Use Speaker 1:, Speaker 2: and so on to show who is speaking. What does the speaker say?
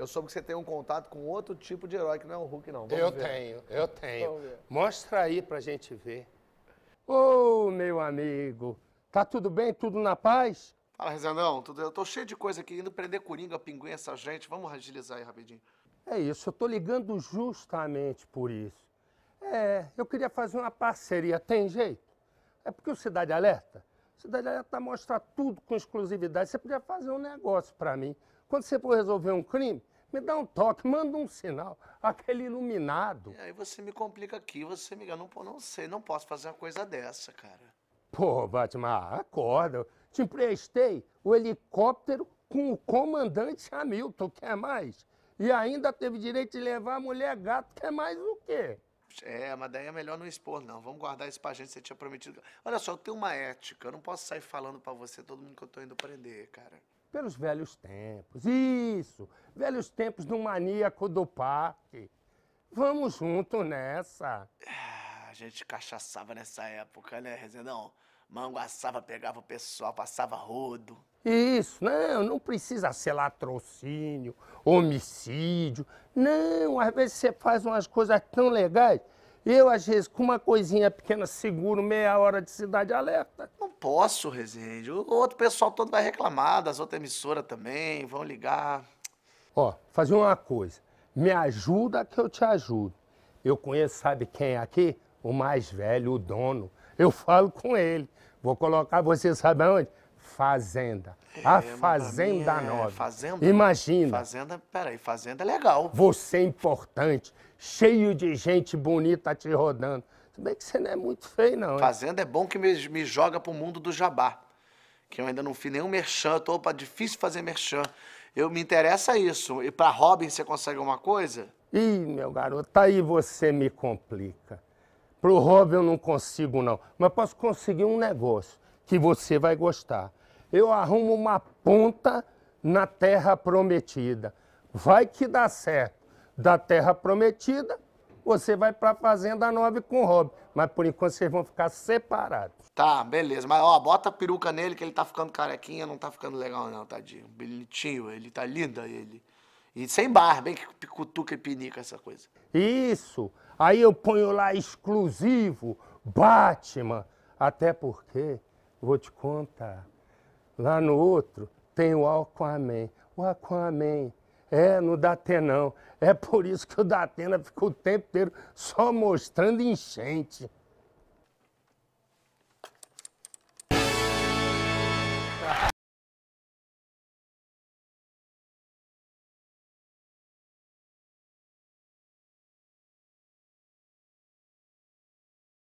Speaker 1: Eu soube que você tem um contato com outro tipo de herói que não é o Hulk, não. Vamos eu ver. tenho, eu tenho. Mostra aí pra gente ver.
Speaker 2: Ô, oh, meu amigo, tá tudo bem? Tudo na paz?
Speaker 1: Fala, Rezanão, tudo... eu tô cheio de coisa aqui, indo prender Coringa, Pinguim, essa gente. Vamos agilizar aí rapidinho.
Speaker 2: É isso, eu tô ligando justamente por isso. É, eu queria fazer uma parceria, tem jeito? É porque o Cidade Alerta, o Cidade Alerta mostra tudo com exclusividade. Você podia fazer um negócio para mim. Quando você for resolver um crime, me dá um toque, manda um sinal, aquele iluminado.
Speaker 1: E aí você me complica aqui, você me engana, não, não sei, não posso fazer uma coisa dessa, cara.
Speaker 2: Pô, Batman, acorda. Te emprestei o helicóptero com o comandante Hamilton, quer mais? E ainda teve direito de levar a mulher gato, quer mais o quê? É, mas daí
Speaker 1: é melhor não expor, não. Vamos guardar isso pra gente, você tinha prometido. Olha só, eu tenho uma ética, eu não posso sair falando para você todo mundo que eu tô indo prender, cara
Speaker 2: pelos velhos tempos. Isso, velhos tempos do maníaco do parque. Vamos junto nessa.
Speaker 1: Ah, a gente cachaçava nessa época, né, Rezendão? Manguaçava, pegava o pessoal, passava rodo.
Speaker 2: Isso, não, não precisa ser latrocínio, homicídio. Não, às vezes você faz umas coisas tão legais. Eu, às vezes, com uma coisinha pequena, seguro meia hora de Cidade Alerta posso, Resende.
Speaker 1: O outro pessoal todo vai reclamar, das outras emissoras também, vão ligar.
Speaker 2: Ó, fazer uma coisa. Me ajuda que eu te ajudo. Eu conheço, sabe quem aqui? O mais velho, o dono. Eu falo com ele. Vou colocar você, sabe onde? Fazenda. É, a Fazenda é, Nova. Fazenda, Imagina. Fazenda, peraí, Fazenda é legal. Você é importante, cheio de gente bonita te rodando. Se bem que você não é muito
Speaker 1: feio, não. Hein? Fazenda é bom que me, me joga pro mundo do jabá. Que eu ainda não fiz nenhum merchan, eu tô opa, difícil fazer merchan. Eu me interessa isso. E para Robin você consegue alguma coisa?
Speaker 2: Ih, meu garoto, aí você me complica. Pro Robin eu não consigo, não. Mas posso conseguir um negócio que você vai gostar. Eu arrumo uma ponta na terra prometida. Vai que dá certo. Da terra prometida, você vai para a Fazenda 9 com o Rob. Mas por enquanto vocês vão ficar separados.
Speaker 1: Tá, beleza. Mas ó, bota a peruca nele que ele tá ficando carequinha, não tá ficando legal não, tadinho. Bonitinho, ele tá lindo ele. E sem barba, bem que cutuca e pinica essa coisa.
Speaker 2: Isso. Aí eu ponho lá exclusivo, Batman. Até porque, vou te contar, lá no outro tem o Aquaman. O Aquaman é, não dá até não. É por isso que o Datena ficou o tempo inteiro só mostrando enchente.